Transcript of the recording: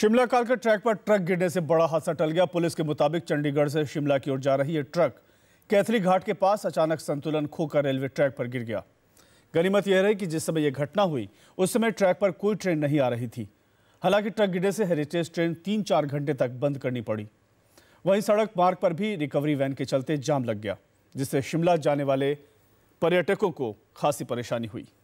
शिमला काल के ट्रैक पर ट्रक गिरने से बड़ा हादसा टल गया पुलिस के मुताबिक चंडीगढ़ से शिमला की ओर जा रही है ट्रक कैथली घाट के पास अचानक संतुलन खोकर रेलवे ट्रैक पर गिर गया गनीमत यह रही कि जिस समय यह घटना हुई उस समय ट्रैक पर कोई ट्रेन नहीं आ रही थी हालांकि ट्रक गिरने से हेरिटेज ट्रेन तीन चार घंटे तक बंद करनी पड़ी वहीं सड़क मार्ग पर भी रिकवरी वैन के चलते जाम लग गया जिससे शिमला जाने वाले पर्यटकों को खासी परेशानी हुई